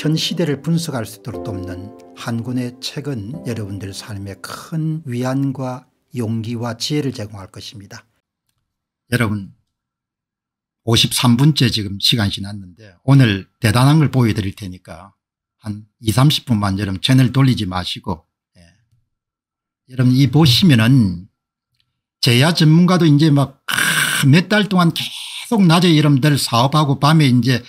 현 시대를 분석할 수 있도록 돕는 한 권의 책은 여러분들 삶에 큰 위안과 용기와 지혜를 제공할 것입니다. 여러분 53분째 지금 시간이 지났는데 오늘 대단한 걸 보여드릴 테니까 한2 30분만 여러분 채널 돌리지 마시고 예. 여러분 이 보시면은 제야 전문가도 이제 막 몇 달 동안 계속 낮에 여러분들 사업하고 밤에 이제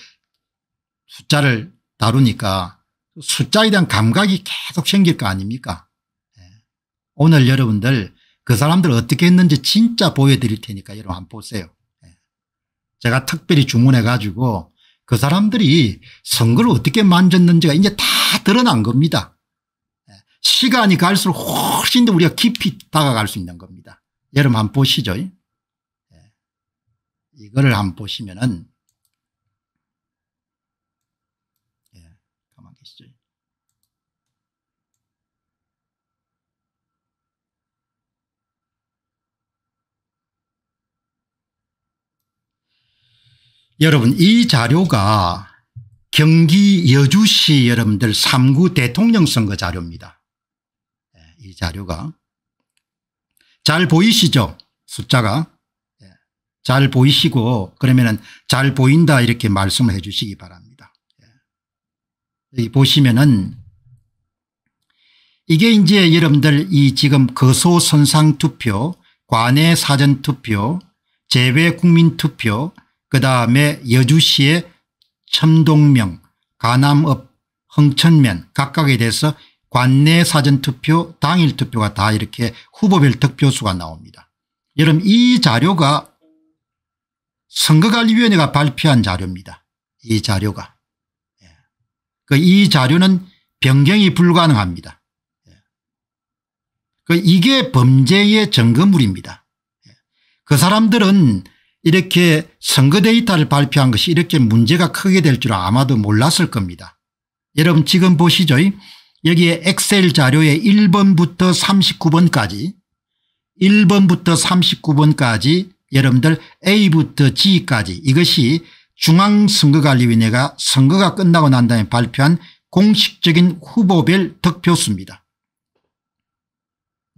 숫자를 다루니까 숫자에 대한 감각이 계속 생길 거 아닙니까 예. 오늘 여러분들 그 사람들 어떻게 했는지 진짜 보여드릴 테니까 여러분 한번 보세요 예. 제가 특별히 주문해 가지고 그 사람들이 선거를 어떻게 만졌는지가 이제 다 드러난 겁니다 예. 시간이 갈수록 훨씬 더 우리가 깊이 다가갈 수 있는 겁니다 여러분 한번 보시죠 이거를 한번 보시면은 여러분 이 자료가 경기 여주시 여러분들 3구 대통령 선거 자료입니다. 예, 이 자료가 잘 보이시죠 숫자가 예, 잘 보이시고 그러면 잘 보인다 이렇게 말씀을 해 주시기 바랍니다. 예. 여기 보시면은 이게 이제 여러분들 이 지금 거소선상투표 관외사전투표 재외국민투표 그 다음에 여주시의 첨동명, 가남읍, 흥천면 각각에 대해서 관내 사전투표, 당일투표가 다 이렇게 후보별 득표수가 나옵니다. 여러분 이 자료가 선거관리위원회가 발표한 자료입니다. 이 자료가. 예. 그이 자료는 변경이 불가능합니다. 예. 그 이게 범죄의 증거물입니다. 예. 그 사람들은 이렇게 선거 데이터를 발표한 것이 이렇게 문제가 크게 될 줄 아마도 몰랐을 겁니다. 여러분 지금 보시죠. 여기에 엑셀 자료에 1번부터 39번까지 1번부터 39번까지 여러분들 A부터 G까지 이것이 중앙선거관리위원회가 선거가 끝나고 난 다음에 발표한 공식적인 후보별 득표수입니다.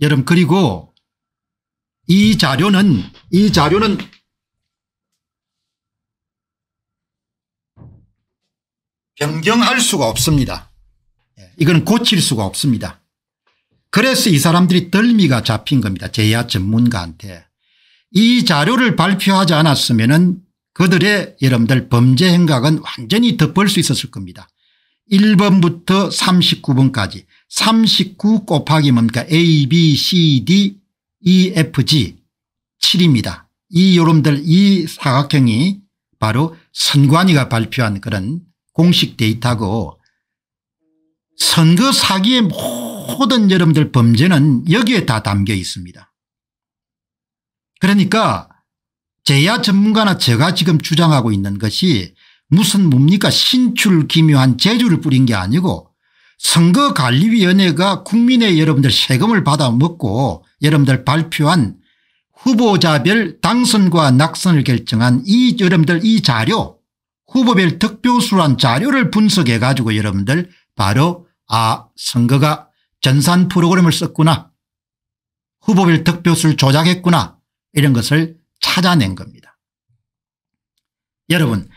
여러분 그리고 이 자료는 이 자료는 변경할 수가 없습니다. 예, 이건 고칠 수가 없습니다. 그래서 이 사람들이 덜미가 잡힌 겁니다. 제야 전문가한테. 이 자료를 발표하지 않았으면 그들의 여러분들 범죄 행각은 완전히 덮을 수 있었을 겁니다. 1번부터 39번까지 39 곱하기 뭡니까 A, B, C, D, E, F, G 7입니다. 이 여러분들 이 사각형이 바로 선관위가 발표한 그런 공식 데이터고 선거 사기의 모든 여러분들 범죄는 여기에 다 담겨 있습니다. 그러니까 제야 전문가나 제가 지금 주장하고 있는 것이 무슨 뭡니까 신출기묘한 재주를 뿌린 게 아니고 선거관리위원회가 국민의 여러분들 세금을 받아먹고 여러분들 발표한 후보자별 당선과 낙선을 결정한 이 여러분들 이 자료 후보별 득표수란 자료를 분석해 가지고 여러분들 바로 아 선거가 전산 프로그램을 썼구나 후보별 득표수를 조작했구나 이런 것을 찾아낸 겁니다. 여러분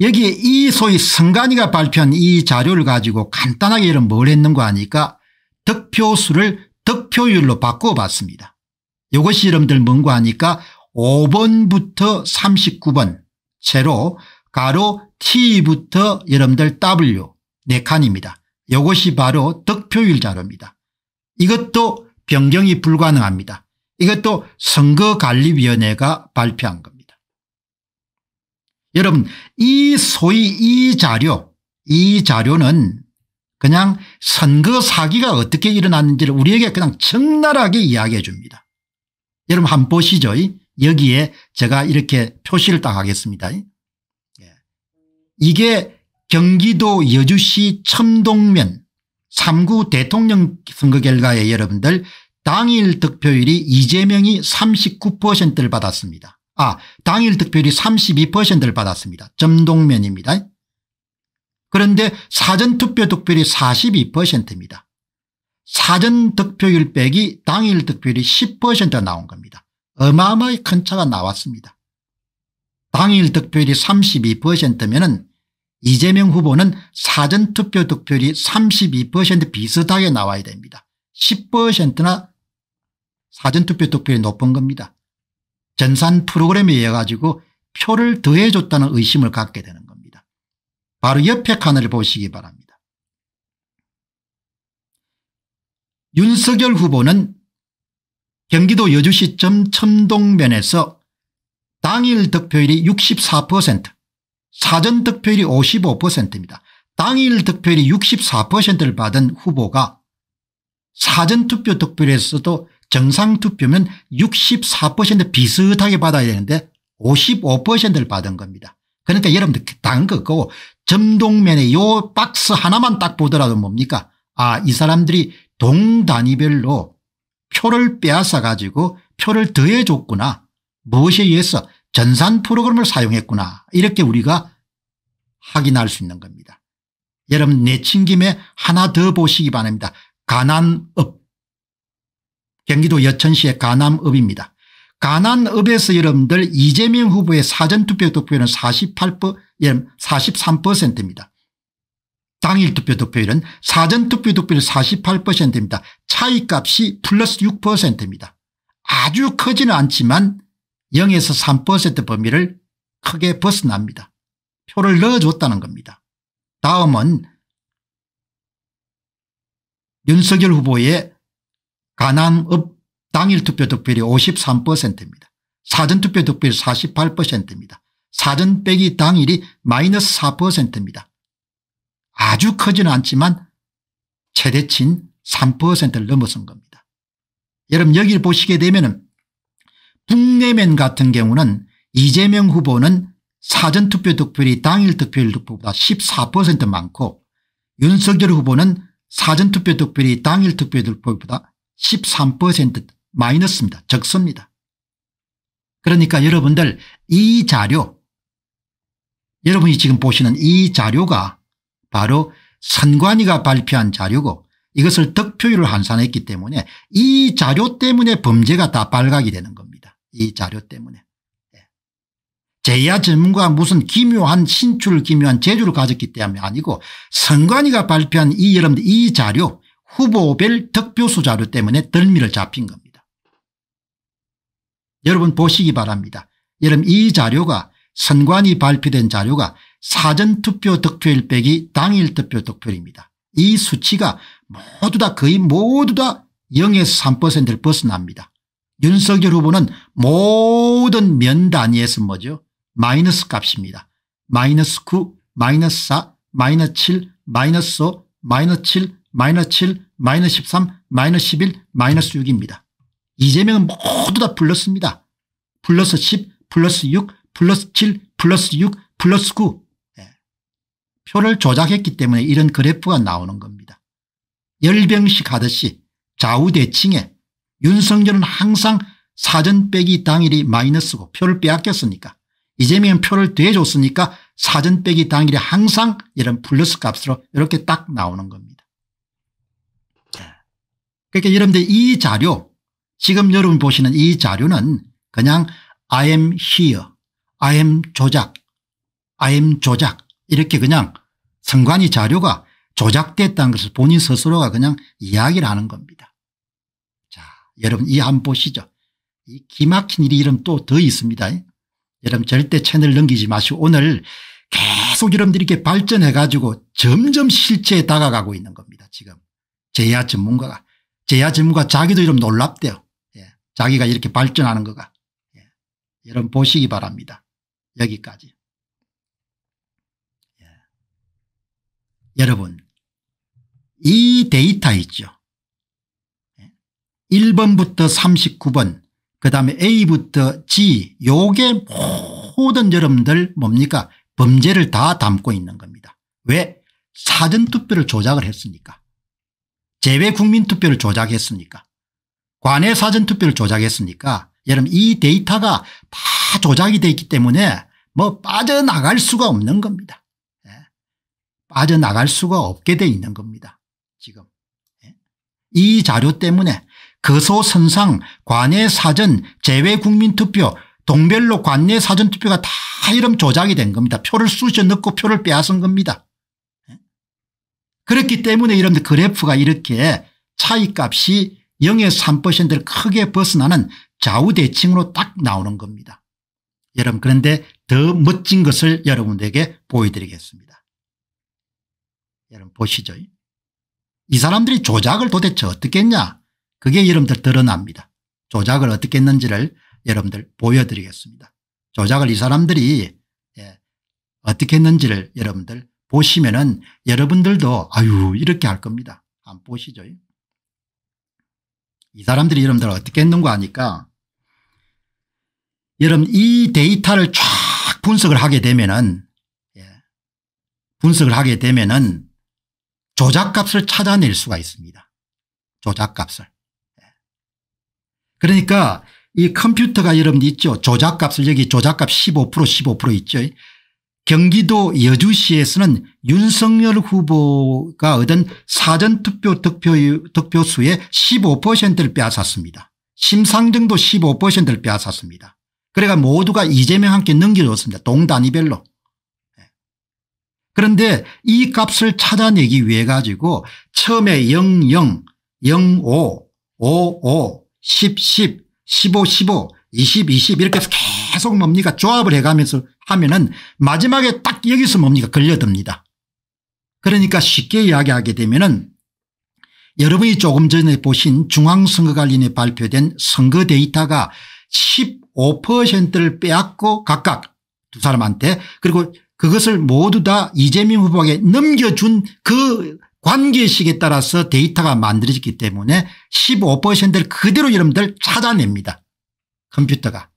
여기에 이 소위 선관위가 발표한 이 자료를 가지고 간단하게 이런 뭘 했는가 하니까 득표수를 득표율로 바꿔봤습니다. 이것이 여러분들 뭔가 하니까 5번부터 39번 채로 가로 T부터 여러분들 W 네 칸입니다. 이것이 바로 득표율 자료입니다. 이것도 변경이 불가능합니다. 이것도 선거관리위원회가 발표한 겁니다. 여러분 이 소위 이 자료 이 자료는 그냥 선거 사기가 어떻게 일어났는지를 우리에게 그냥 적나라하게 이야기해 줍니다. 여러분 한번 보시죠. 여기에 제가 이렇게 표시를 딱 하겠습니다. 이게 경기도 여주시 첨동면 3구 대통령 선거 결과에 여러분들 당일 득표율이 이재명이 39%를 받았습니다. 아 당일 득표율이 32%를 받았습니다. 점동면입니다. 그런데 사전투표 득표율이 42%입니다. 사전 득표율 빼기 당일 득표율이 10%가 나온 겁니다. 어마어마한큰 차가 나왔습니다. 당일 득표율이 32%면은 이재명 후보는 사전투표 득표율이 32% 비슷하게 나와야 됩니다. 10%나 사전투표 득표율이 높은 겁니다. 전산 프로그램에 의해 가지고 표를 더해줬다는 의심을 갖게 되는 겁니다. 바로 옆에 칸을 보시기 바랍니다. 윤석열 후보는 경기도 여주시 점 첨동면에서 당일 득표율이 64% 사전 득표율이 55%입니다. 당일 득표율이 64%를 받은 후보가 사전투표 득표율에서도 정상투표면 64% 비슷하게 받아야 되는데 55%를 받은 겁니다. 그러니까 여러분들 다른 그 거고 점동면의 요 박스 하나만 딱 보더라도 뭡니까 아이 사람들이 동 단위별로 표를 빼앗아 가지고 표를 더해줬구나 무엇에 의해서 전산 프로그램을 사용했구나 이렇게 우리가 확인할 수 있는 겁니다. 여러분 내친 김에 하나 더 보시기 바랍니다. 가난업 경기도 여천시의 가남읍입니다. 가난읍에서 여러분들 이재명 후보의 사전투표 득표율은 43%입니다. 예, 당일 투표 득표율은 사전투표 득표율 48%입니다. 차이값이 플러스 6%입니다. 아주 크지는 않지만 0에서 3% 범위를 크게 벗어납니다. 표를 넣어줬다는 겁니다. 다음은 윤석열 후보의 가난업 당일투표 득표율이 53%입니다. 사전투표 득표율 48%입니다. 사전 빼기 당일이 마이너스 4%입니다. 아주 크지는 않지만 최대치인 3%를 넘어선 겁니다. 여러분 여기를 보시게 되면 국내면 같은 경우는 이재명 후보는 사전투표 득표율이 당일 득표율 득표보다 14% 많고 윤석열 후보는 사전투표 득표율이 당일 득표 득표율보다 13% 마이너스입니다. 적습니다. 그러니까 여러분들 이 자료 여러분이 지금 보시는 이 자료가 바로 선관위가 발표한 자료고 이것을 득표율을 환산했기 때문에 이 자료 때문에 범죄가 다 발각이 되는 겁니다. 이 자료 때문에. 예. 제야 전문가 무슨 기묘한 신출 기묘한 재주를 가졌기 때문이 아니고 선관위가 발표한 이 여러분들 이 자료 후보별 득표수 자료 때문에 덜미를 잡힌 겁니다. 여러분 보시기 바랍니다. 여러분 이 자료가 선관위 발표된 자료가 사전투표 득표일 빼기 당일 투표 득표입니다. 이 수치가 모두 다 거의 모두 다 0에서 3%를 벗어납니다. 윤석열 후보는 모든 면 단위에서 뭐죠 마이너스 값입니다. 마이너스 9 마이너스 4 마이너스 7 마이너스 5 마이너스 7 마이너스 7 마이너스 13 마이너스 11 마이너스 6입니다. 이재명은 모두 다 불렀습니다. 플러스 10 플러스 6 플러스 7 플러스 6 플러스 9 예. 표를 조작했기 때문에 이런 그래프가 나오는 겁니다. 열병식 하듯이 좌우대칭에 윤석열은 항상 사전 빼기 당일이 마이너스고 표를 빼앗겼으니까 이재명은 표를 대줬으니까 사전 빼기 당일이 항상 이런 플러스 값으로 이렇게 딱 나오는 겁니다. 그러니까 여러분들 이 자료 지금 여러분 보시는 이 자료는 그냥 I m here, I m 조작, I m 조작 이렇게 그냥 선관위 자료가 조작됐다는 것을 본인 스스로가 그냥 이야기를 하는 겁니다. 여러분 이 한 보시죠. 이 기막힌 일이 이름 또 더 있습니다. 여러분 절대 채널 넘기지 마시고 오늘 계속 여러분들이 이렇게 발전해 가지고 점점 실체에 다가가고 있는 겁니다. 지금 제야 전문가가. 제야 전문가 자기도 이름 놀랍대요. 예. 자기가 이렇게 발전하는 거가. 예. 여러분 보시기 바랍니다. 여기까지. 예. 여러분 이 데이터 있죠. 1번부터 39번 그 다음에 A부터 G 요게 모든 여러분들 뭡니까 범죄를 다 담고 있는 겁니다. 왜? 사전투표를 조작을 했습니까 재외국민투표를 조작했습니까 관외 사전투표를 조작했습니까 여러분 이 데이터가 다 조작이 되어 있기 때문에 뭐 빠져나갈 수가 없는 겁니다. 예. 빠져나갈 수가 없게 되어 있는 겁니다. 지금. 예. 이 자료 때문에 거소선상 관내사전제외국민투표 동별로 관내 사전투표가 다 이름 조작이 된 겁니다. 표를 쑤셔 넣고 표를 빼앗은 겁니다. 예? 그렇기 때문에 이런 그래프가 이렇게 차이값이 0에서 3%를 크게 벗어나는 좌우대칭으로 딱 나오는 겁니다. 여러분 그런데 더 멋진 것을 여러분들에게 보여드리겠습니다. 여러분 보시죠. 이 사람들이 조작을 도대체 어떻게 했냐 그게 여러분들 드러납니다. 조작을 어떻게 했는지를 여러분들 보여드리겠습니다. 조작을 이 사람들이 예, 어떻게 했는지를 여러분들 보시면은 여러분들도 아유 이렇게 할 겁니다. 한번 보시죠. 이 사람들이 여러분들 어떻게 했는가 하니까 여러분 이 데이터를 쫙 분석을 하게 되면은 예, 분석을 하게 되면은 조작값을 찾아낼 수가 있습니다. 조작값을. 그러니까 이 컴퓨터가 여러분들 있죠. 조작값을 여기 조작값 15% 15% 있죠. 경기도 여주시에서는 윤석열 후보가 얻은 사전투표 득표, 표 수의 15%를 빼앗았습니다. 심상정도 15%를 빼앗았습니다. 그래가 모두가 이재명 한테 넘겨줬습니다. 동단위별로. 예. 그런데 이 값을 찾아내기 위해 가지고 처음에 00, 05, 55, 10, 10, 15, 15, 20, 20 이렇게 해서 계속 뭡니까 조합을 해가면서 하면은 마지막에 딱 여기서 뭡니까 걸려듭니다. 그러니까 쉽게 이야기하게 되면은 여러분이 조금 전에 보신 중앙선거관리에 발표된 선거 데이터가 15%를 빼앗고 각각 두 사람한테 그리고 그것을 모두 다 이재명 후보에게 넘겨준 그 관계식에 따라서 데이터가 만들어졌기 때문에 15%를 그대로 여러분들 찾아냅니다. 컴퓨터가.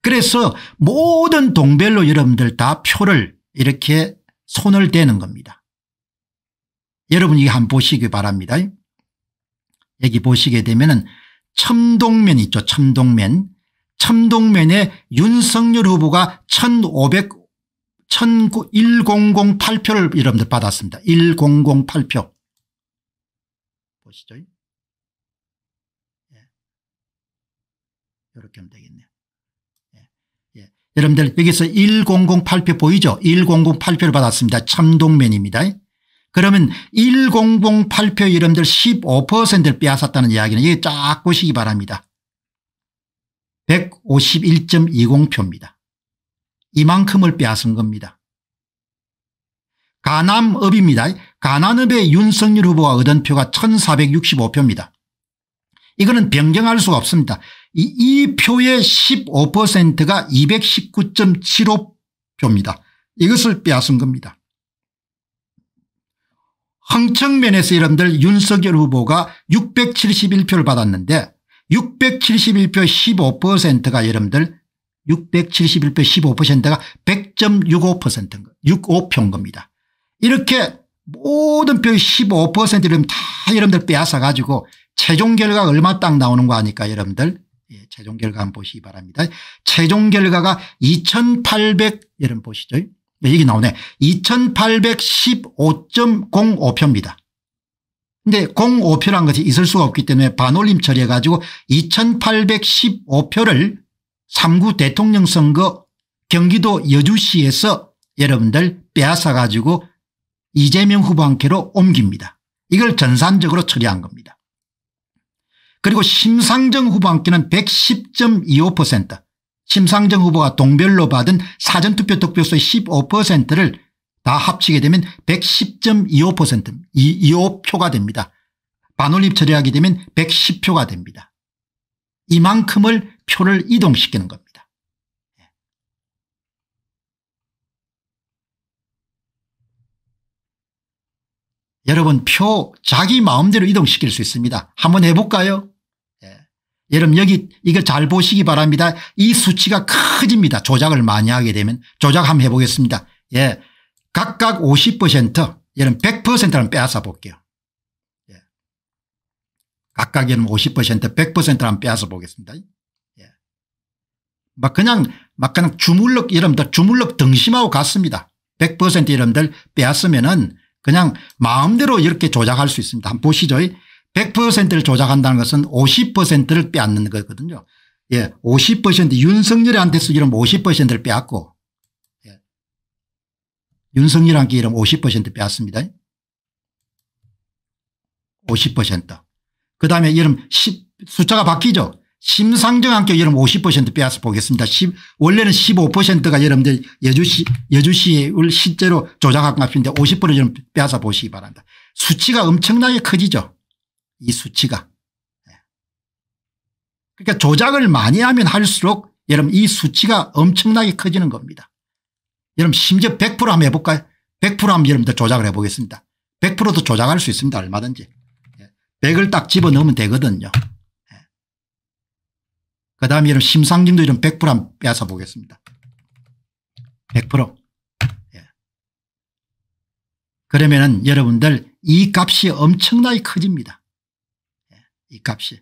그래서 모든 동별로 여러분들 다 표를 이렇게 손을 대는 겁니다. 여러분 이거 한번 보시기 바랍니다. 여기 보시게 되면은 첨동면 있죠. 첨동면. 첨동면에 윤석열 후보가 1008표를 여러분들 받았습니다. 1008표. 보시죠. 예. 이렇게 하면 되겠네요. 예. 예. 여러분들 여기서 1008표 보이죠? 1008표를 받았습니다. 참동면입니다. 그러면 1008표 여러분들 15%를 빼앗았다는 이야기는 이게 쫙 보시기 바랍니다. 151.20표입니다. 이만큼을 빼앗은 겁니다. 가남읍입니다. 가남읍의 윤석열 후보가 얻은 표가 1465표입니다. 이거는 변경할 수가 없습니다. 이, 이 표의 15%가 219.75표입니다. 이것을 빼앗은 겁니다. 흥청면에서 여러분들 윤석열 후보가 671표를 받았는데 671표 15%가 여러분들 6 7 1표 15%가 100.65%인 거, 65표인 겁니다. 이렇게 모든 표의 15%를 다 여러분들 빼앗아 가지고 최종 결과가 얼마 딱 나오는 거 아니까 여러분들 예, 최종 결과 한번 보시기 바랍니다. 최종 결과가 2800 여러분 보시죠. 예, 여기 나오네. 2815.05표입니다. 근데 0 5표라는 것이 있을 수가 없기 때문에 반올림 처리해 가지고 2815표를 3구 대통령 선거 경기도 여주시에서 여러분들 빼앗아 가지고 이재명 후보한테로 옮깁니다. 이걸 전산적으로 처리한 겁니다. 그리고 심상정 후보한테는 110.25% 심상정 후보가 동별로 받은 사전투표 득표수의 15%를 다 합치게 되면 110.25% 25표가 됩니다. 반올림 처리하게 되면 110표가 됩니다. 이만큼을 표를 이동시키는 겁니다. 예. 여러분 표 자기 마음대로 이동시킬 수 있습니다. 한번 해볼까요? 예. 여러분 여기 이거 잘 보시기 바랍니다. 이 수치가 커집니다. 조작을 많이 하게 되면 조작 한번 해보겠습니다. 예, 각각 50% 여러분 100%는 빼앗아 볼게요. 각각에는 50% 뭐 100%를 빼앗아 보겠습니다. 예. 막 그냥 막 그냥 주물럭 이름들 주물럭 등심하고 같습니다. 100% 이름들 빼앗으면은 그냥 마음대로 이렇게 조작할 수 있습니다. 한번 보시죠. 100%를 조작한다는 것은 50%를 빼앗는 거거든요. 예, 50% 윤석열한테서 이름 50%를 빼앗고 예. 윤석열한테 이름 50% 빼앗습니다. 50% 그다음에 여름 10 숫자가 바뀌죠. 심상정 학교 여름 50% 빼앗아 보겠습니다. 10, 원래는 15%가 여러분들 여주시, 여주시를 실제로 조작한 값인데 50% 여름 빼앗아 보시기 바랍니다. 수치가 엄청나게 커지죠. 이 수치가. 예. 그러니까 조작을 많이 하면 할수록 여러분 이 수치가 엄청나게 커지는 겁니다. 여러분 심지어 100% 한번 해볼까요? 100% 한번 여러분들 조작을 해보겠습니다. 100%도 조작할 수 있습니다. 얼마든지. 100을 딱 집어넣으면 되거든요. 예. 그 다음에 이런 심상정도 이런 100% 한번 빼서 보겠습니다. 100%. 예. 그러면은 여러분들 이 값이 엄청나게 커집니다. 예. 이 값이.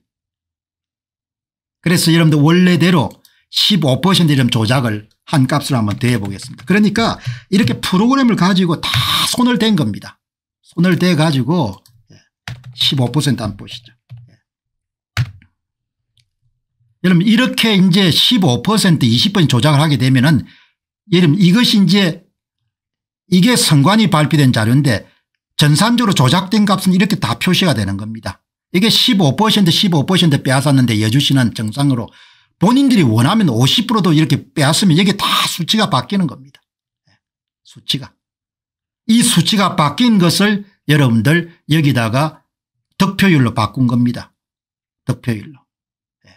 그래서 여러분들 원래대로 15% 이런 조작을 한 값으로 한번 대해 보겠습니다. 그러니까 이렇게 프로그램을 가지고 다 손을 댄 겁니다. 손을 대 가지고 15% 한번 보시죠. 예. 여러분 이렇게 이제 15% 20% 조작을 하게 되면은 여러분 이것이 이제 이게 선관위 발표된 자료인데 전산적으로 조작된 값은 이렇게 다 표시가 되는 겁니다. 이게 15% 15% 빼앗았는데 여주시는 정상으로 본인들이 원하면 50%도 이렇게 빼앗으면 이게 다 수치가 바뀌는 겁니다. 예. 수치가. 이 수치가 바뀐 것을 여러분들 여기다가 득표율로 바꾼 겁니다. 득표율로. 예.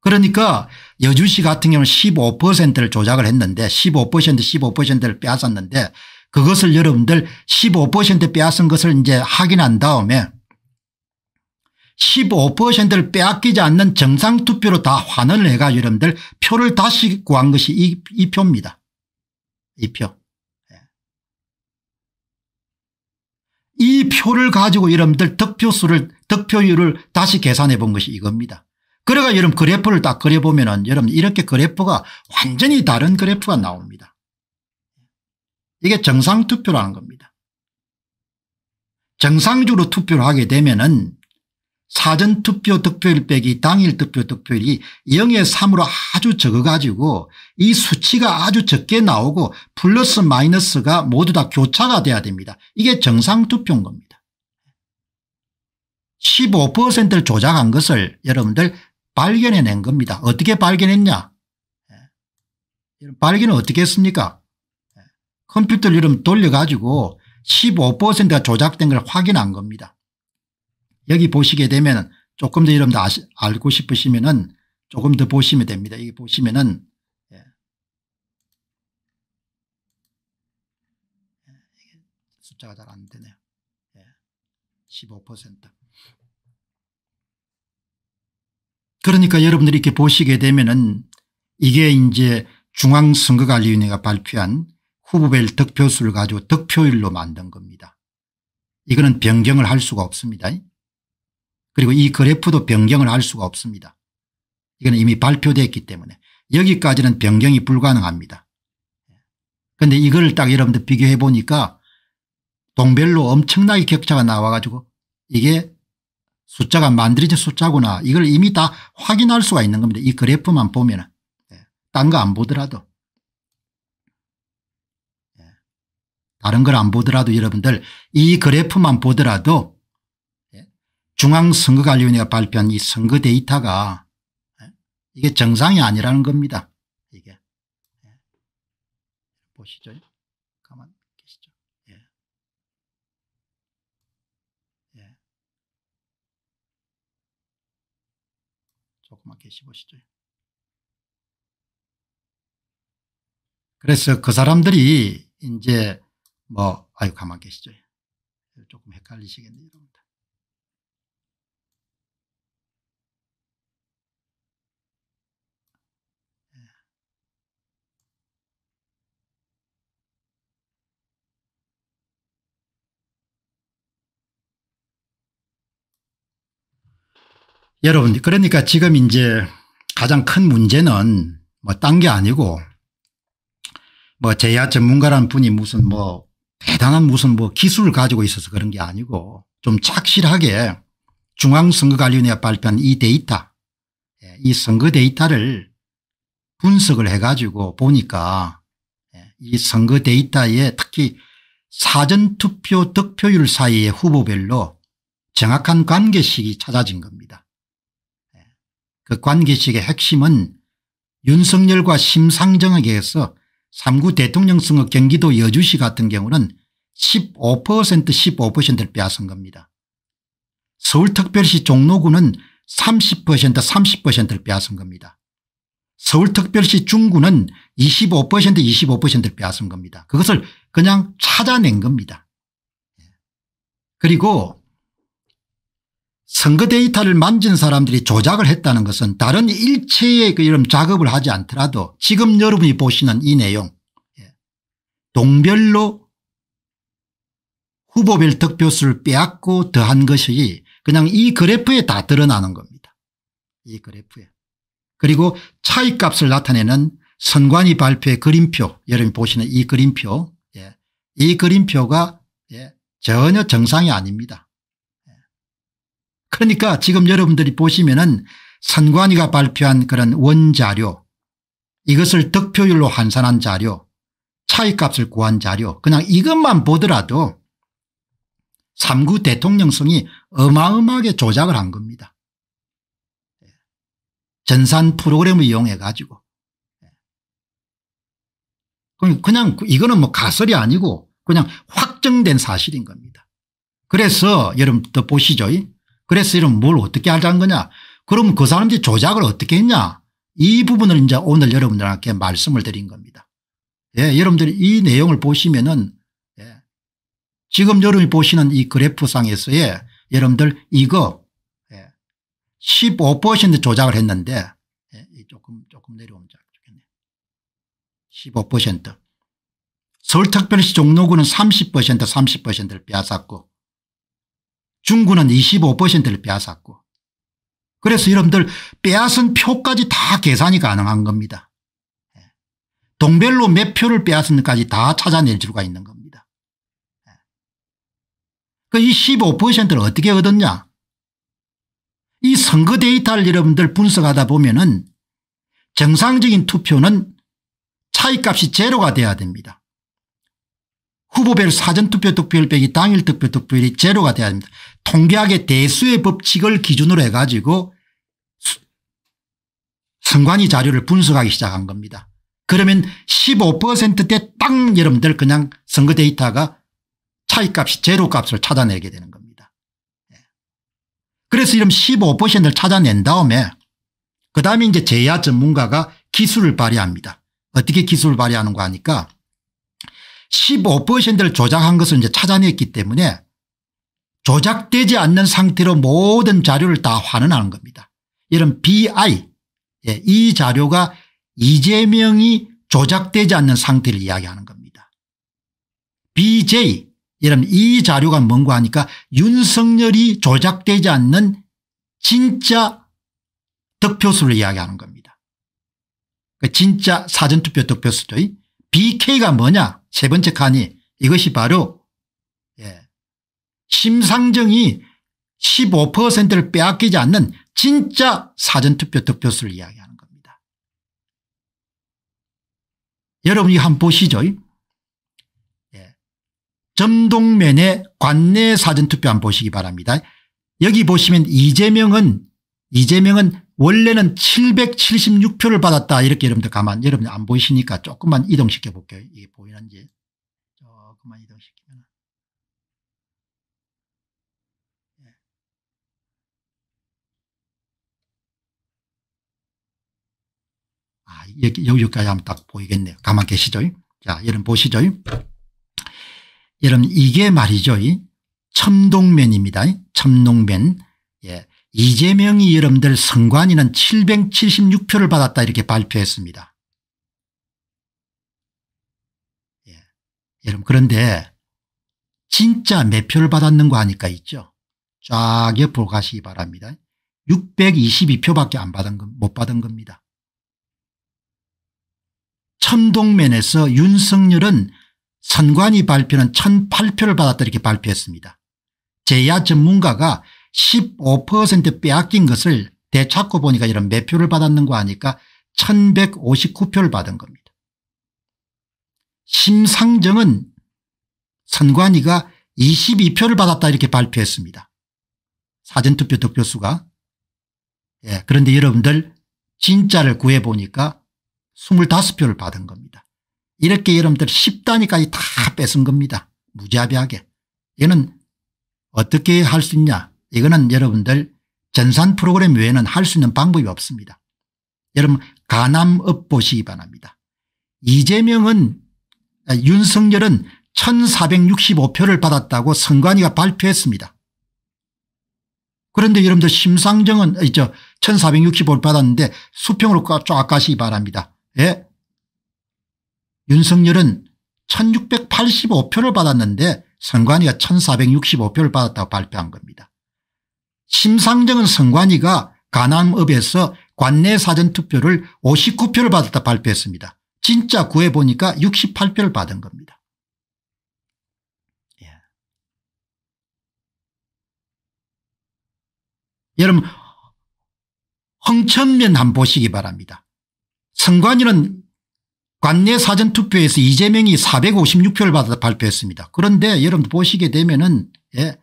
그러니까 여주시 같은 경우는 15%를 조작을 했는데 15% 15%를 빼앗았는데 그것을 여러분들 15% 빼앗은 것을 이제 확인한 다음에 15%를 빼앗기지 않는 정상투표로 다 환원을 해가 여러분들 표를 다시 구한 것이 이, 이 표입니다. 이 표. 이 표를 가지고 여러분들 득표수를 득표율을 다시 계산해 본 것이 이겁니다. 그래가 여러분 그래프를 딱 그려보면 은 여러분 이렇게 그래프가 완전히 다른 그래프가 나옵니다. 이게 정상투표라는 겁니다. 정상적으로 투표를 하게 되면 은 사전투표 득표율 빼기 당일 투표 득표율이 0에 3으로 아주 적어가지고 이 수치가 아주 적게 나오고 플러스 마이너스가 모두 다 교차가 돼야 됩니다. 이게 정상투표인 겁니다. 15%를 조작한 것을 여러분들 발견해낸 겁니다. 어떻게 발견했냐 예. 발견을 어떻게 했습니까 예. 컴퓨터를 이름 돌려가지고 15%가 조작된 걸 확인한 겁니다. 여기 보시게 되면 조금 더 이름 더 알고 싶으시면 조금 더 보시면 됩니다. 여기 보시면 숫자가 잘 안 되네요. 예. 15%. 그러니까 여러분들이 이렇게 보시게 되면은 이게 이제 중앙선거관리위원회가 발표한 후보별 득표수를 가지고 득표율로 만든 겁니다. 이거는 변경을 할 수가 없습니다. 그리고 이 그래프도 변경을 할 수가 없습니다. 이거는 이미 발표됐기 때문에 여기까지는 변경이 불가능합니다. 그런데 예. 이걸 딱 여러분들 비교해 보니까 동별로 엄청나게 격차가 나와가지고 이게 숫자가 만들어진 숫자구나 이걸 이미 다 확인할 수가 있는 겁니다. 이 그래프만 보면 예. 딴거 안 보더라도 예. 다른 걸 안 보더라도 여러분들 이 그래프만 보더라도 예. 중앙선거관리위원회가 발표한 이 선거 데이터가 이게 정상이 아니라는 겁니다. 이게 보시죠. 조그맣게 15시죠. 그래서 그 사람들이 이제 뭐 아유 가만 계시죠. 조금 헷갈리시겠네요. 여러분들. 여러분 그러니까 지금 이제 가장 큰 문제는 뭐 딴 게 아니고 뭐 제야 전문가란 분이 무슨 뭐 대단한 무슨 뭐 기술을 가지고 있어서 그런 게 아니고 좀 착실하게 중앙선거관리위원회가 발표한 이 데이터 예, 이 선거 데이터를 분석을 해가지고 보니까 예, 이 선거 데이터에 특히 사전투표 득표율 사이의 후보별로 정확한 관계식이 찾아진 겁니다. 그 관계식의 핵심은 윤석열과 심상정에게서 3구 대통령선거 경기도 여주시 같은 경우는 15% 15%를 빼앗은 겁니다. 서울특별시 종로구는 30% 30%를 빼앗은 겁니다. 서울특별시 중구는 25% 25%를 빼앗은 겁니다. 그것을 그냥 찾아낸 겁니다. 그리고 선거 데이터를 만진 사람들이 조작을 했다는 것은 다른 일체의 그 이런 작업을 하지 않더라도 지금 여러분이 보시는 이 내용 예, 동별로 후보별 득표수를 빼앗고 더한 것이 그냥 이 그래프에 다 드러나는 겁니다. 이 그래프에. 그리고 차이값을 나타내는 선관위 발표의 그림표 여러분이 보시는 이 그림표 예. 이 그림표가 예. 전혀 정상이 아닙니다. 그러니까 지금 여러분들이 보시면은 선관위가 발표한 그런 원자료 이것을 득표율로 환산한 자료 차이값을 구한 자료 그냥 이것만 보더라도 3구 대통령성이 어마어마하게 조작을 한 겁니다. 전산 프로그램을 이용해 가지고 그냥 이거는 뭐 가설이 아니고 그냥 확정된 사실인 겁니다. 그래서 여러분 더 보시죠. 그래서 이런 뭘 어떻게 하자는 거냐 그럼 그사람이 조작을 어떻게 했냐 이 부분을 이제 오늘 여러분들한테 말씀을 드린 겁니다. 예, 여러분들이 이 내용을 보시면은 예, 지금 여러분이 보시는 이 그래프상에서의 여러분들 이거 예, 15% 조작을 했는데 예, 조금 조금 내려오면 좋겠네. 15% 서울특별시 종로구는 30% 30%를 빼앗았고 중구는 25%를 빼앗았고 그래서 여러분들 빼앗은 표까지 다 계산이 가능한 겁니다. 예. 동별로 몇 표를 빼앗은까지 다 찾아낼 수가 있는 겁니다. 예. 그이 15%를 어떻게 얻었냐 이 선거 데이터를 여러분들 분석하다 보면 은 정상적인 투표는 차이값이 제로가 돼야 됩니다. 후보별 사전투표 득표율 빼기 당일 득표 득표율이 제로가 돼야 합니다 통계학의 대수의 법칙을 기준으로 해가지고 선관위 자료를 분석하기 시작한 겁니다. 그러면 15%대 딱 여러분들 그냥 선거 데이터가 차이값이 제로값을 찾아내게 되는 겁니다. 예. 그래서 이런 15%를 찾아낸 다음에 그 다음에 이제 제야 전문가가 기술을 발휘합니다. 어떻게 기술을 발휘하는거 하니까 15%를 조작한 것을 이제 찾아냈기 때문에 조작되지 않는 상태로 모든 자료를 다 환원하는 겁니다. 이런 BI 예, 이 자료가 이재명이 조작되지 않는 상태를 이야기하는 겁니다. BJ 이런 이 자료가 뭔가 하니까 윤석열이 조작되지 않는 진짜 득표수를 이야기하는 겁니다. 그 진짜 사전투표 득표수죠. BK가 뭐냐 세 번째 칸이 이것이 바로 예. 심상정이 15%를 빼앗기지 않는 진짜 사전투표 득표수를 이야기하는 겁니다. 여러분 이 한번 보시죠. 예. 점동면의 관내 사전투표 한번 보시기 바랍니다. 여기 보시면 이재명은 이재명은 원래는 776표를 받았다 이렇게 여러분들 가만 여러분들 안 보이시니까 조금만 이동시켜 볼게요. 이게 보이는지 조금만 이동시키면 네. 예. 아 여기, 여기까지 하면 딱 보이겠네요. 가만 계시죠. 자 여러분 보시죠. 여러분 이게 말이죠. 첨동면입니다. 첨동면 이재명이 여러분들 선관위는 776표를 받았다 이렇게 발표했습니다. 예. 여러분 그런데 진짜 몇 표를 받았는거 아니까 있죠. 쫙 옆으로 가시기 바랍니다. 622표밖에 안 받은 건, 못 받은 겁니다. 천동면에서 윤석열은 선관위 발표는 1008표를 받았다 이렇게 발표했습니다. 제야 전문가가 15% 빼앗긴 것을 되찾고 보니까 이런 몇 표를 받았는 거 아니까 1159표를 받은 겁니다. 심상정은 선관위가 22표를 받았다 이렇게 발표했습니다. 사전투표 득표수가. 예, 그런데 여러분들 진짜를 구해보니까 25표를 받은 겁니다. 이렇게 여러분들 10단위까지 다 뺏은 겁니다. 무자비하게. 얘는 어떻게 할 수 있냐. 이거는 여러분들 전산 프로그램 외에는 할 수 있는 방법이 없습니다. 여러분 가남업 보시기 바랍니다. 이재명은 아, 윤석열은 1465표를 받았다고 선관위가 발표했습니다. 그런데 여러분들 심상정은 있죠. 아, 1465를 받았는데 수평으로 쫙 가시기 바랍니다. 예? 윤석열은 1685표를 받았는데 선관위가 1465표를 받았다고 발표한 겁니다. 심상정은 성관이가 가남읍에서 관내 사전투표를 59표를 받았다 발표했습니다. 진짜 구해보니까 68표를 받은 겁니다. 예. 여러분 흥천면 한번 보시기 바랍니다. 성관이는 관내 사전투표에서 이재명이 456표를 받아 발표했습니다. 그런데 여러분 보시게 되면 은 예,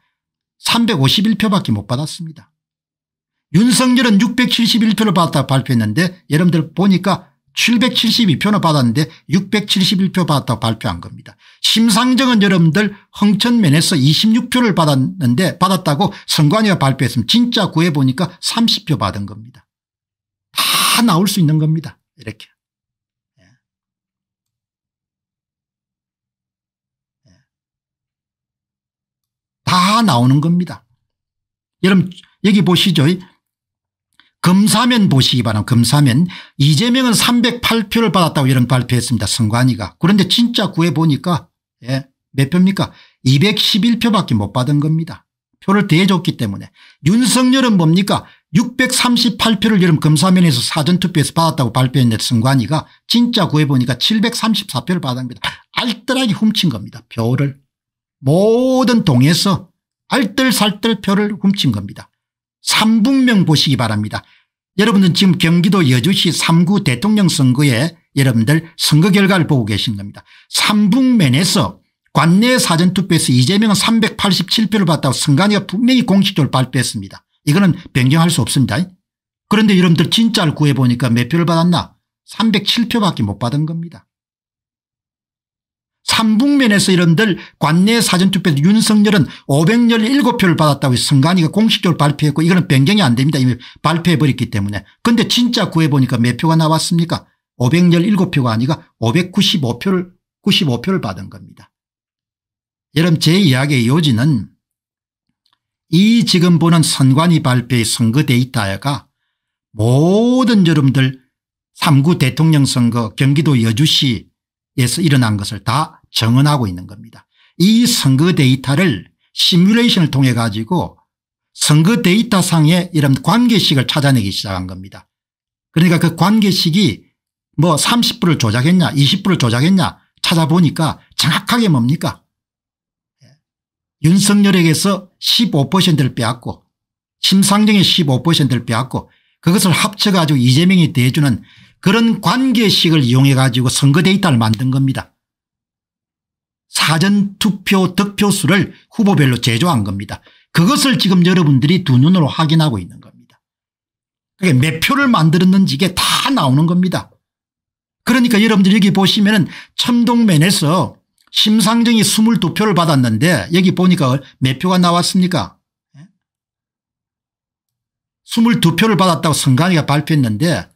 351표밖에 못 받았습니다. 윤석열은 671표를 받았다고 발표했는데 여러분들 보니까 772표나 받았는데 671표 받았다고 발표한 겁니다. 심상정은 여러분들 흥천면에서 26표를 받았는데 받았다고 선관위가 발표했으면 진짜 구해보니까 30표 받은 겁니다. 다 나올 수 있는 겁니다. 이렇게. 다 나오는 겁니다. 여러분 여기 보시죠. 검사면 보시기 바랍니다. 검사면 이재명은 308표를 받았다고 이런 발표했습니다. 선관위가. 그런데 진짜 구해보니까 예, 몇 표입니까 211표밖에 못 받은 겁니다. 표를 대줬기 때문에. 윤석열은 뭡니까 638표를 여름 검사면에서 사전투표에서 받았다고 발표했는데 선관위가 진짜 구해보니까 734표를 받은 겁니다. 알뜰하게 훔친 겁니다. 표를. 모든 동에서 알뜰살뜰 표를 훔친 겁니다. 삼분명 보시기 바랍니다. 여러분은 지금 경기도 여주시 3구 대통령 선거에 여러분들 선거 결과를 보고 계신 겁니다. 삼북면에서 관내 사전투표에서 이재명은 387표를 받다고 선관위가 분명히 공식적으로 발표했습니다. 이거는 변경할 수 없습니다. 그런데 여러분들 진짜를 구해보니까 몇 표를 받았나 307표밖에 못 받은 겁니다. 삼북면에서 이런들 관내 사전투표에서 윤석열은 517표를 받았다고 선관위가 공식적으로 발표했고 이거는 변경이 안 됩니다. 이미 발표해버렸기 때문에. 근데 진짜 구해보니까 몇 표가 나왔습니까? 517표가 아니라 595표를 95표를 받은 겁니다. 여러분 제 이야기의 요지는 이 지금 보는 선관위 발표의 선거 데이터가 모든 여러분들 3구 대통령 선거 경기도 여주시 에서 일어난 것을 다 정언하고 있는 겁니다. 이 선거 데이터를 시뮬레이션을 통해 가지고 선거 데이터 상에 이런 관계식을 찾아내기 시작한 겁니다. 그러니까 그 관계식이 뭐 30%를 조작했냐 20%를 조작했냐 찾아보니까 정확하게 뭡니까 윤석열에게서 15%를 빼앗고 심상정의 15%를 빼앗고 그것을 합쳐가지고 이재명이 대주는 그런 관계식을 이용해 가지고 선거 데이터를 만든 겁니다. 사전투표 득표수를 후보별로 제조한 겁니다. 그것을 지금 여러분들이 두 눈으로 확인하고 있는 겁니다. 그게 몇 표를 만들었는지 이게 다 나오는 겁니다. 그러니까 여러분들 여기 보시면 은 첨동면에서 심상정이 22표를 받았는데 여기 보니까 몇 표가 나왔습니까 22표를 예? 받았다고 선관위가 발표했는데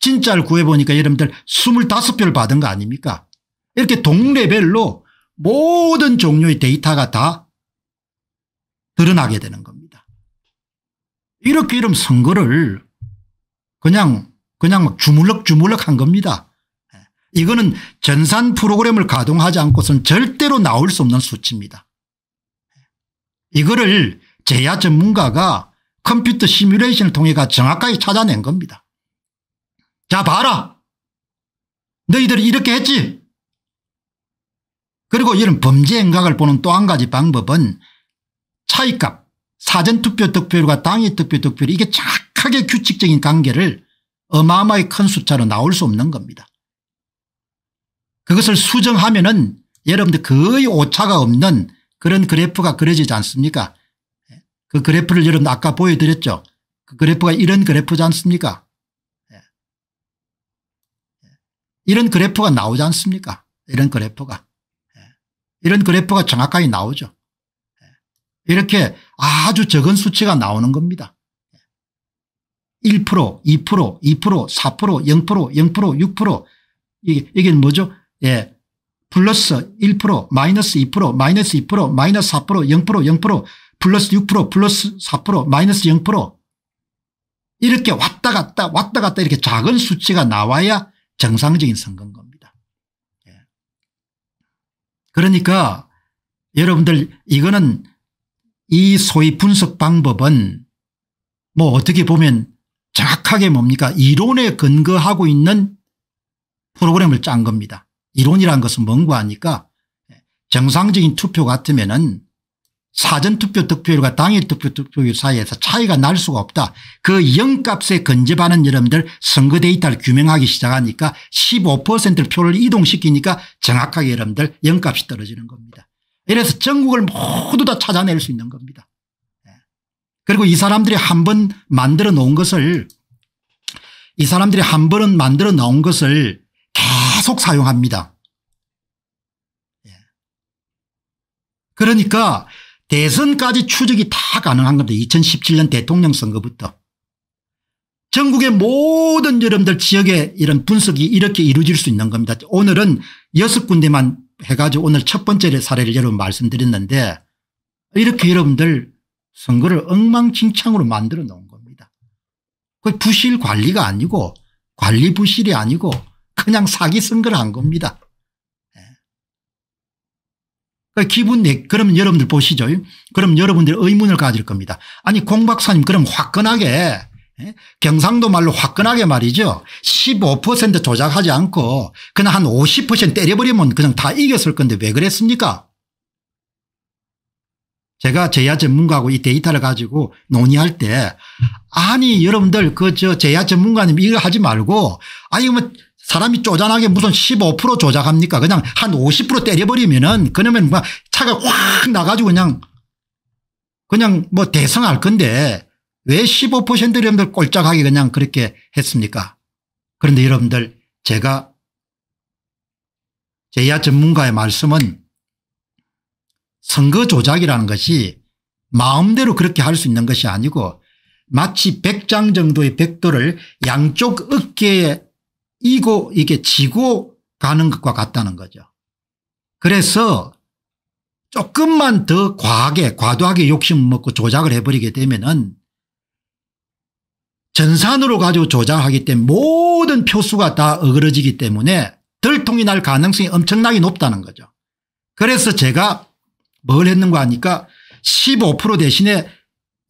진짜를 구해보니까 여러분들 25표를 받은 거 아닙니까? 이렇게 동레벨로 모든 종류의 데이터가 다 드러나게 되는 겁니다. 이렇게 이름 선거를 그냥 그냥 막 주물럭주물럭 한 겁니다. 예. 이거는 전산 프로그램을 가동하지 않고선 절대로 나올 수 없는 수치입니다. 예. 이거를 제야 전문가가 컴퓨터 시뮬레이션을 통해가 정확하게 찾아낸 겁니다. 자 봐라. 너희들이 이렇게 했지. 그리고 이런 범죄 행각을 보는 또 한 가지 방법은 차이값 사전투표 득표율과 당일 투표 득표율 이게 착하게 규칙적인 관계를 어마어마히 큰 숫자로 나올 수 없는 겁니다. 그것을 수정하면 은 여러분들 거의 오차가 없는 그런 그래프가 그려지지 않습니까 그 그래프를 여러분 아까 보여드렸죠. 그 그래프가 이런 그래프지 않습니까 이런 그래프가 나오지 않습니까 이런 그래프가 예. 이런 그래프가 정확하게 나오죠 예. 이렇게 아주 적은 수치가 나오는 겁니다 1% 2% 2% 4% 0% 0% 6% 이게, 뭐죠 예, 플러스 1% 마이너스 2% 마이너스 2% 마이너스 4% 0% 0% 플러스 6% 플러스 4% 마이너스 0% 이렇게 왔다 갔다 왔다 갔다 이렇게 작은 수치가 나와야 정상적인 선거인 겁니다. 예. 그러니까 여러분들 이거는 이 소위 분석 방법은 뭐 어떻게 보면 정확하게 뭡니까 이론에 근거하고 있는 프로그램을 짠 겁니다. 이론이란 것은 뭔가 하니까 예. 정상적인 투표 같으면 은 사전투표 득표율과 당일 투표 득표율 사이에서 차이가 날 수가 없다. 그 영값에 근접하는 여러분들 선거 데이터를 규명하기 시작하니까 15% 표를 이동시키니까 정확하게 여러분들 영값이 떨어지는 겁니다. 이래서 전국을 모두 다 찾아낼 수 있는 겁니다. 예. 그리고 이 사람들이 한 번 만들어 놓은 것을 이 사람들이 한 번은 만들어 놓은 것을 계속 사용합니다. 예. 그러니까 대선까지 추적이 다 가능한 겁니다. 2017년 대통령 선거부터. 전국의 모든 여러분들 지역의 이런 분석이 이렇게 이루어질 수 있는 겁니다. 오늘은 여섯 군데만 해가지고 오늘 첫 번째 사례를 여러분 말씀드렸는데 이렇게 여러분들 선거를 엉망진창으로 만들어 놓은 겁니다. 그 부실 관리가 아니고 관리 부실이 아니고 그냥 사기 선거를 한 겁니다. 그러니까 기분 내, 그럼 여러분들 보시죠. 그럼 여러분들 의문을 가질 겁니다. 아니, 공 박사님, 그럼 화끈하게, 예? 경상도 말로 화끈하게 말이죠. 15% 조작하지 않고 그냥 한 50% 때려버리면 그냥 다 이겼을 건데 왜 그랬습니까? 제가 제야 전문가하고 이 데이터를 가지고 논의할 때 아니 여러분들 그저 제야 전문가님 이거 하지 말고 아니 뭐 사람이 쪼잔하게 무슨 15% 조작합니까? 그냥 한 50% 때려버리면은 그러면 막 차가 확 나가지고 그냥 그냥 뭐 대성할 건데 왜 15% 여러분들 꼴짝하게 그냥 그렇게 했습니까? 그런데 여러분들 제가 제야 전문가의 말씀은 선거 조작이라는 것이 마음대로 그렇게 할 수 있는 것이 아니고 마치 100장 정도의 백도를 양쪽 어깨에 이고 이게 지고 가는 것과 같다는 거죠. 그래서 조금만 더 과하게 과도하게 욕심 먹고 조작을 해버리게 되면은 전산으로 가지고 조작하기 때문에 모든 표수가 다 어그러지기 때문에 들통이 날 가능성이 엄청나게 높다는 거죠. 그래서 제가 뭘 했는가 하니까 15% 대신에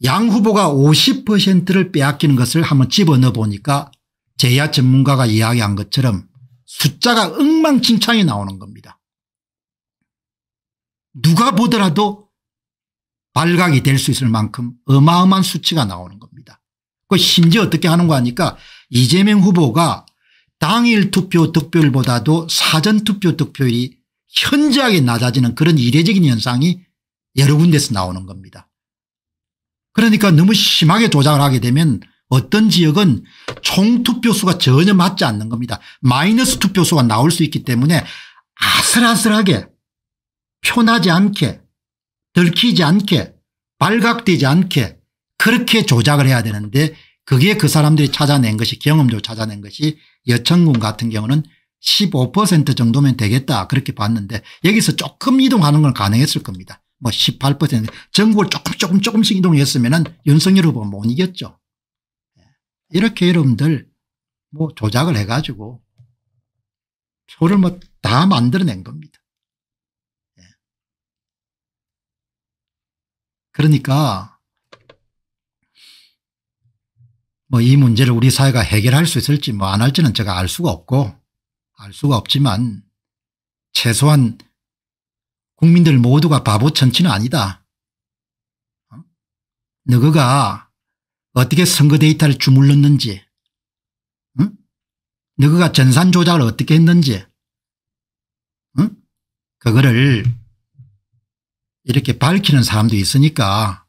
양 후보가 50%를 빼앗기는 것을 한번 집어넣어 보니까 제야 전문가가 이야기한 것처럼 숫자가 엉망진창이 나오는 겁니다. 누가 보더라도 발각이 될 수 있을 만큼 어마어마한 수치가 나오는 겁니다. 그 심지어 어떻게 하는 거 하니까 이재명 후보가 당일 투표 득표율보다도 사전 투표 득표율이 현저하게 낮아지는 그런 이례적인 현상이 여러 군데서 나오는 겁니다. 그러니까 너무 심하게 조작을 하게 되면 어떤 지역은 총투표수가 전혀 맞지 않는 겁니다. 마이너스 투표수가 나올 수 있기 때문에 아슬아슬하게 편하지 않게 들키지 않게 발각되지 않게 그렇게 조작을 해야 되는데 그게 그 사람들이 찾아낸 것이 경험적으로 찾아낸 것이 여천군 같은 경우는 15% 정도면 되겠다 그렇게 봤는데 여기서 조금 이동하는 건 가능했을 겁니다. 뭐18% 전국을 조금 조금 조금씩 이동했으면 은 윤석열 후보가 못 이겼죠. 이렇게 여러분들 뭐 조작을 해가지고 표를 뭐다 만들어낸 겁니다. 예. 그러니까 뭐 이 문제를 우리 사회가 해결할 수 있을지 뭐안 할지는 제가 알 수가 없고 알 수가 없지만 최소한 국민들 모두가 바보 천치는 아니다. 어? 너가 어떻게 선거 데이터를 주물렀는지 응? 너가 전산 조작을 어떻게 했는지 응? 그거를 이렇게 밝히는 사람도 있으니까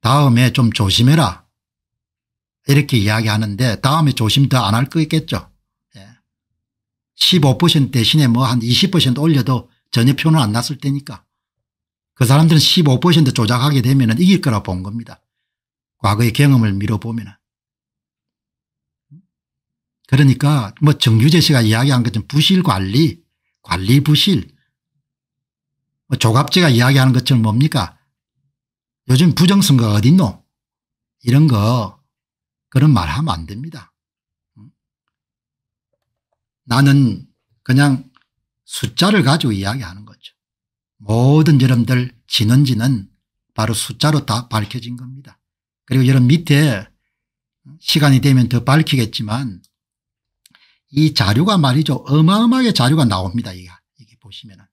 다음에 좀 조심해라 이렇게 이야기하는데 다음에 조심 더 안 할 거겠죠. 15% 예. 대신에 뭐 한 20% 올려도 전혀 표는 안 났을 테니까 그 사람들은 15% 조작하게 되면 이길 거라 본 겁니다. 과거의 경험을 미뤄보면. 그러니까 뭐정규재 씨가 이야기한 것처럼 부실관리, 관리부실, 뭐 조갑제가 이야기하는 것처럼 뭡니까 요즘 부정선거 어딨노 이런 거 그런 말 하면 안 됩니다. 나는 그냥 숫자를 가지고 이야기하는 거죠. 모든 여러분들 지는지는 바로 숫자로 다 밝혀진 겁니다. 그리고 여러분 밑에 시간이 되면 더 밝히겠지만 이 자료가 말이죠. 어마어마하게 자료가 나옵니다. 이게, 보시면은.